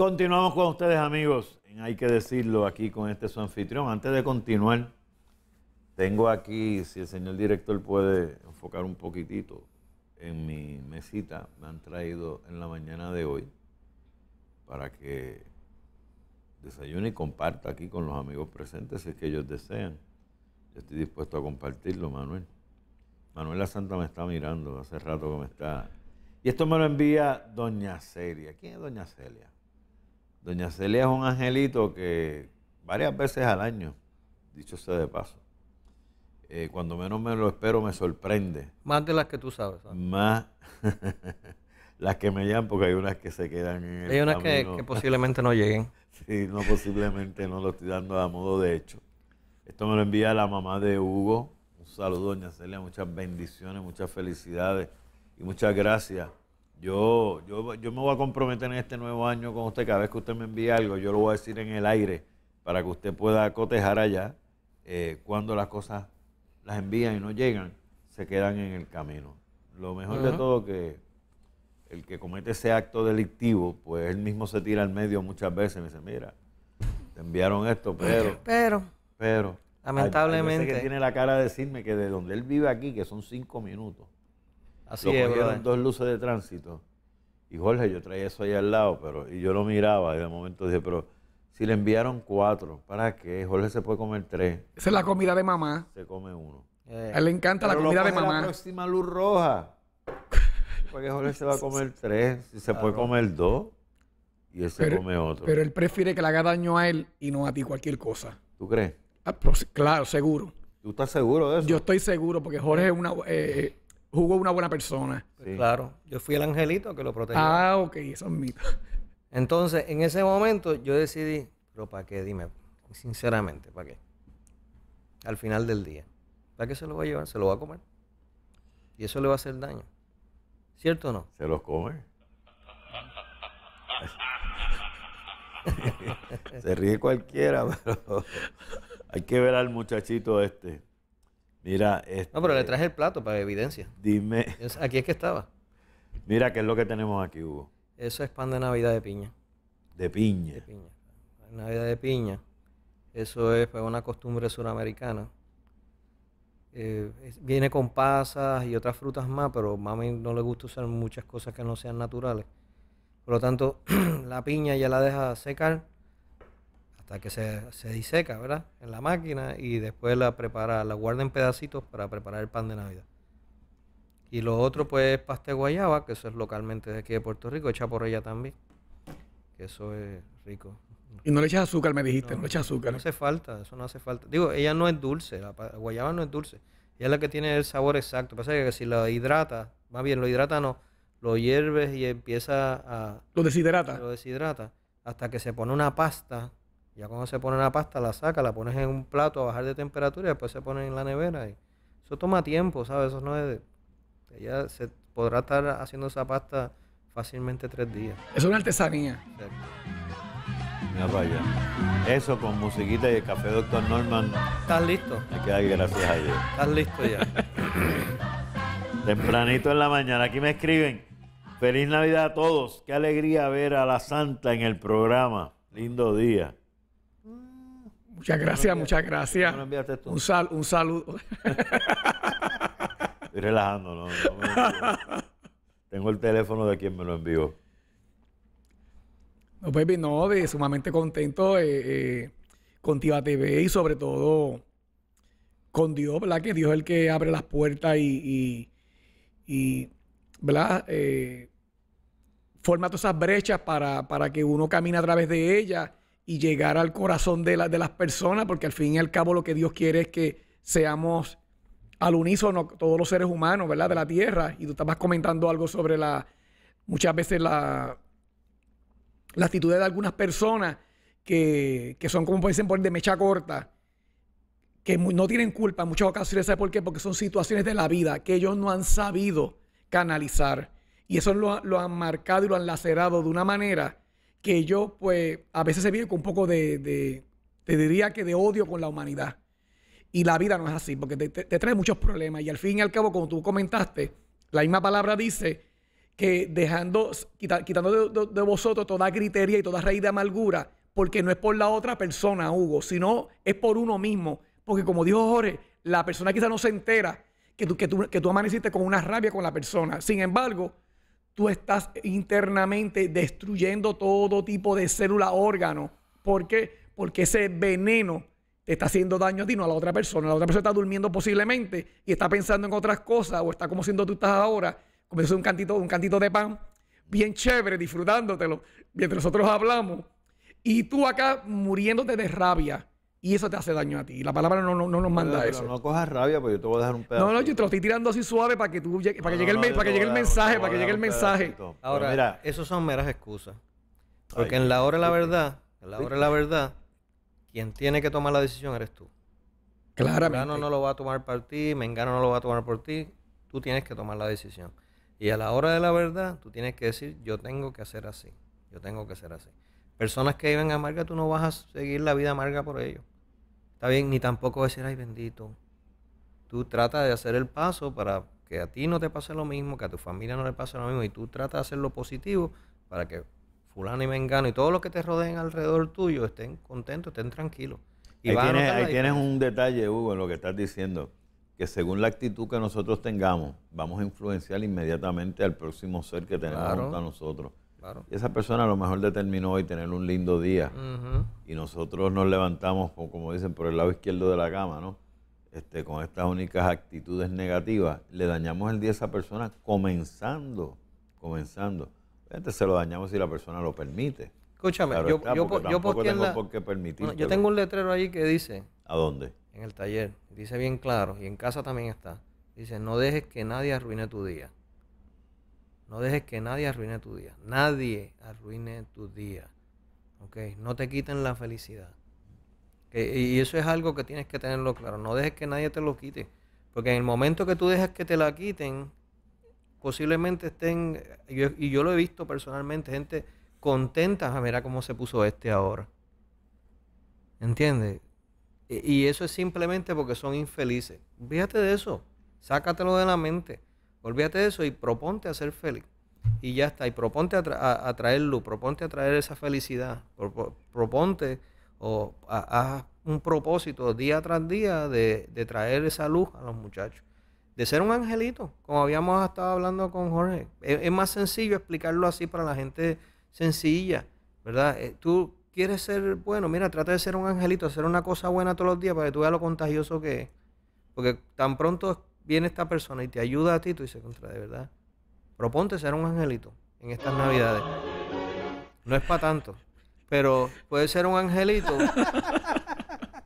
Continuamos con ustedes, amigos. Hay que decirlo aquí con este su anfitrión. Antes de continuar, tengo aquí, si el señor director puede enfocar un poquitito, en mi mesita me han traído en la mañana de hoy para que desayune y comparta aquí con los amigos presentes si es que ellos desean. Yo estoy dispuesto a compartirlo, Manuel. Manuel La Santa me está mirando hace rato que me está. Y esto me lo envía Doña Celia. ¿Quién es Doña Celia? Doña Celia es un angelito que varias veces al año, dicho sea de paso, eh, cuando menos me lo espero me sorprende. Más de las que tú sabes. Más las que me llaman porque hay unas que se quedan en el Hay unas que, que, posiblemente no lleguen. sí, no posiblemente no lo estoy dando a modo de hecho. Esto me lo envía la mamá de Hugo. Un saludo, doña Celia, muchas bendiciones, muchas felicidades y muchas gracias yo, yo, yo me voy a comprometer en este nuevo año con usted. Cada vez que usted me envía algo, yo lo voy a decir en el aire para que usted pueda cotejar allá eh, cuando las cosas las envían y no llegan, se quedan en el camino. Lo mejor de todo que el que comete ese acto delictivo, pues él mismo se tira al medio muchas veces y me dice, mira, te enviaron esto, pero... Pero... Lamentablemente... que tiene la cara de decirme que de donde él vive aquí, que son cinco minutos, Así lo cogieron dos luces de tránsito. Y Jorge, yo traía eso ahí al lado, pero y yo lo miraba y de momento dije, pero si le enviaron cuatro, ¿para qué? Jorge se puede comer tres. Esa es la comida de mamá. Se come uno. Eh. A él le encanta la comida de mamá. la próxima luz roja. Porque Jorge se va a comer tres, si se puede comer dos y él se come otro. Pero él prefiere que le haga daño a él y no a ti cualquier cosa. ¿Tú crees? Ah, pues, claro, seguro. ¿Tú estás seguro de eso? Yo estoy seguro porque Jorge es una... Eh, eh, jugó una buena persona. Claro, yo fui el angelito que lo protegió. Ah, ok, eso es mito. Entonces, en ese momento yo decidí, pero ¿para qué? Dime, sinceramente, ¿para qué? Al final del día, ¿para qué se lo va a llevar? Se lo va a comer. Y eso le va a hacer daño. ¿Cierto o no? Se los come. se ríe cualquiera, pero hay que ver al muchachito este. Mira, este, No, pero le este, traje el plato para evidencia. Dime. Aquí es que estaba. Mira, ¿qué es lo que tenemos aquí, Hugo? Eso es pan de Navidad de piña. De piña. De piña. Navidad de piña. Eso es una costumbre suramericana. Eh, viene con pasas y otras frutas más, pero a mami no le gusta usar muchas cosas que no sean naturales. Por lo tanto, la piña ya la deja secar hasta que se, se, diseca, ¿verdad? En la máquina y después la prepara, la guarda en pedacitos para preparar el pan de Navidad. Y lo otro pues es pastel guayaba, que eso es localmente de aquí de Puerto Rico, echa por ella también. Que eso es rico. Y no le echas azúcar, me dijiste, no, le echas azúcar. No hace falta, eso no hace falta. Digo, ella no es dulce, la guayaba no es dulce. Ella es la que tiene el sabor exacto. Pasa que si la hidrata, más bien lo hidrata no, lo hierves y empieza a... Lo deshidrata. Lo deshidrata hasta que se pone una pasta ya cuando se pone la pasta, la saca, la pones en un plato a bajar de temperatura y después se pone en la nevera. Y eso toma tiempo, ¿sabes? Eso no es... De, ella se podrá estar haciendo esa pasta fácilmente tres días. Es una artesanía. Mira Eso con musiquita y el café Doctor Norman. ¿Estás listo? Hay que gracias a Dios. ¿Estás listo ya? Tempranito en la mañana. Aquí me escriben. Feliz Navidad a todos. Qué alegría ver a la Santa en el programa. Lindo día. Muchas gracias, muchas gracias. un, un saludo. Estoy relajando, no, Tengo el teléfono de quien me lo envió. No, baby, no, de, sumamente contento eh, eh, con TV y sobre todo con Dios, ¿verdad? Que Dios es el que abre las puertas y, y, ¿verdad? Eh, forma todas esas brechas para, para que uno camine a través de ellas y llegar al corazón de, de las personas, porque al fin y al cabo lo que Dios quiere es que seamos al unísono todos los seres humanos, ¿verdad? De la tierra. Y tú estabas comentando algo sobre la, muchas veces la, la actitud de algunas personas que, que son como dicen por de mecha corta, que no tienen culpa en muchas ocasiones, ¿sabes por qué? Porque son situaciones de la vida que ellos no han sabido canalizar. Y eso lo, lo han marcado y lo han lacerado de una manera que yo, pues, a veces se vive con un poco de, te diría que de odio con la humanidad. Y la vida no es así, porque te, trae muchos problemas. Y al fin y al cabo, como tú comentaste, la misma palabra dice que dejando, quitando de, vosotros toda gritería y toda raíz de amargura, porque no es por la otra persona, Hugo, sino es por uno mismo. Porque como dijo Jorge, la persona quizá no se entera que que tú, que tú amaneciste con una rabia con la persona. Sin embargo, tú estás internamente destruyendo todo tipo de célula, órgano. ¿Por qué? Porque ese veneno te está haciendo daño a ti, no a la otra persona. La otra persona está durmiendo posiblemente y está pensando en otras cosas o está como siendo tú estás ahora, como si un cantito, un cantito de pan, bien chévere, disfrutándotelo, mientras nosotros hablamos. Y tú acá muriéndote de rabia, y eso te hace daño a ti. La palabra no, no, no nos manda eso. no cojas rabia, porque yo te voy a dejar un pedazo. No, no, yo te lo estoy tirando así suave para que, tú llegue, para que llegue el, para que llegue el mensaje, para que llegue el mensaje. Ahora, mira, esos son meras excusas. Porque en la hora de la verdad, en la hora de la verdad, quien tiene que tomar la decisión eres tú. Claramente. Mengano no lo va a tomar por ti, Mengano no lo va a tomar por ti. Tú tienes que tomar la decisión. Y a la hora de la verdad, tú tienes que decir, yo tengo que hacer así. Yo tengo que hacer así. Personas que viven amarga, tú no vas a seguir la vida amarga por ellos. Está bien, ni tampoco decir, ay bendito. Tú trata de hacer el paso para que a ti no te pase lo mismo, que a tu familia no le pase lo mismo, y tú trata de hacer lo positivo para que fulano y vengano y todos los que te rodeen alrededor tuyo estén contentos, estén tranquilos. Y ahí tienes, un detalle, Hugo, en lo que estás diciendo, que según la actitud que nosotros tengamos, vamos a influenciar inmediatamente al próximo ser que tenemos junto a nosotros. Y esa persona a lo mejor determinó hoy tener un lindo día. Y nosotros nos levantamos, como dicen, por el lado izquierdo de la cama, ¿no? Este, con estas únicas actitudes negativas, le dañamos el día a esa persona comenzando, comenzando. se lo dañamos si la persona lo permite. Escúchame, yo, yo tengo por qué yo tengo un letrero ahí que dice... ¿A dónde? En el taller. Dice bien claro, y en casa también está. Dice, no dejes que nadie arruine tu día. No dejes que nadie arruine tu día. Nadie arruine tu día. No te quiten la felicidad. E, y eso es algo que tienes que tenerlo claro. No dejes que nadie te lo quite. Porque en el momento que tú dejas que te la quiten, posiblemente estén, y yo lo he visto personalmente, gente contenta, ah, a ver cómo se puso este ahora. ¿Entiendes? Y, e, y eso es simplemente porque son infelices. Fíjate de eso. Sácatelo de la mente. Olvídate de eso y proponte a ser feliz. Y ya está. Y proponte a, traer luz, proponte a traer esa felicidad. proponte o haz un propósito día tras día de, traer esa luz a los muchachos. De ser un angelito, como habíamos estado hablando con Jorge. Es, más sencillo explicarlo así para la gente sencilla, ¿verdad? Eh, tú quieres ser bueno, mira, trata de ser un angelito, hacer una cosa buena todos los días para que tú veas lo contagioso que es. Porque tan pronto viene esta persona y te ayuda a ti, tú dices, contra, de verdad. Proponte ser un angelito en estas navidades. No es para tanto, pero puede ser un angelito.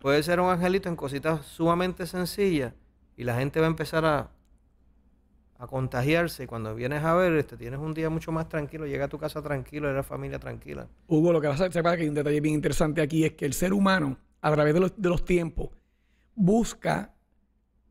puede ser un angelito en cositas sumamente sencillas y la gente va a empezar a, contagiarse. Y cuando vienes a ver, este, tienes un día mucho más tranquilo, llega a tu casa tranquilo, la familia tranquila. Hugo, lo que pasa que hay un detalle bien interesante aquí es que el ser humano, a través de los tiempos, busca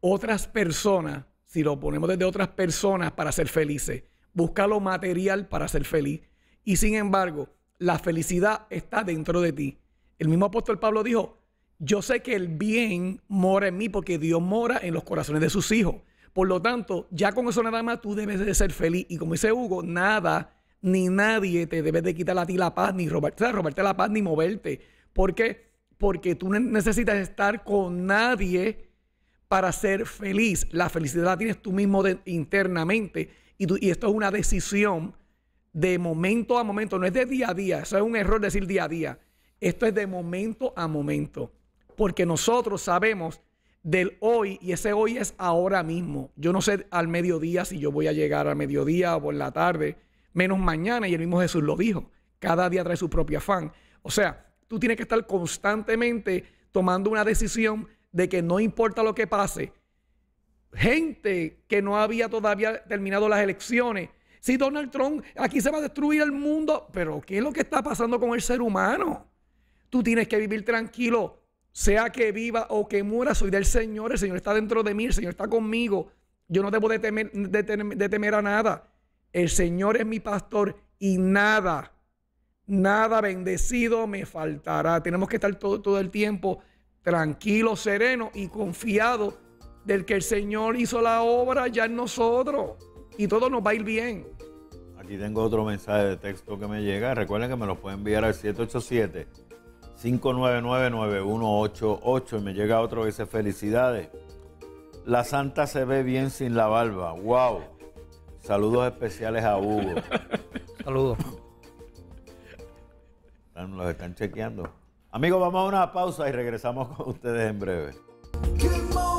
otras personas, si lo ponemos desde otras personas para ser felices, busca lo material para ser feliz. Y sin embargo, la felicidad está dentro de ti. El mismo apóstol Pablo dijo, yo sé que el bien mora en mí porque Dios mora en los corazones de sus hijos. Por lo tanto, ya con eso nada más tú debes de ser feliz. Y como dice Hugo, nada ni nadie te debe de quitar a ti la paz, ni robarte, la paz, ni moverte. ¿Por qué? Porque tú necesitas estar con nadie para ser feliz. La felicidad la tienes tú mismo internamente y, esto es una decisión de momento a momento, no es de día a día, eso es un error decir día a día, esto es de momento a momento, porque nosotros sabemos del hoy y ese hoy es ahora mismo. Yo no sé al mediodía si yo voy a llegar al mediodía o por la tarde, menos mañana y el mismo Jesús lo dijo, cada día trae su propio afán. O sea, tú tienes que estar constantemente tomando una decisión de que no importa lo que pase, gente que no había todavía terminado las elecciones, si Donald Trump, aquí se va a destruir el mundo, pero ¿qué es lo que está pasando con el ser humano? Tú tienes que vivir tranquilo, sea que viva o que muera, soy del Señor, el Señor está dentro de mí, el Señor está conmigo, yo no debo de temer, a nada. El Señor es mi pastor y nada, nada bendecido me faltará. Tenemos que estar todo, todo el tiempo tranquilo, sereno y confiado del que el Señor hizo la obra ya en nosotros y todo nos va a ir bien. Aquí tengo otro mensaje de texto que me llega. Recuerden que me lo pueden enviar al 787 599 -9188. y me llega otro que dice felicidades. La santa se ve bien sin la barba. ¡Wow! Saludos especiales a Hugo. Saludos. Los están chequeando. Amigos, vamos a una pausa y regresamos con ustedes en breve.